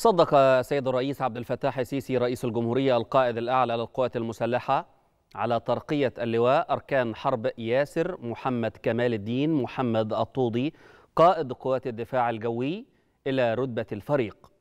صدق سيد الرئيس عبد الفتاح السيسي رئيس الجمهورية القائد الأعلى للقوات المسلحة على ترقية اللواء أركان حرب ياسر محمد كمال الدين محمد الطوضي قائد قوات الدفاع الجوي إلى رتبة الفريق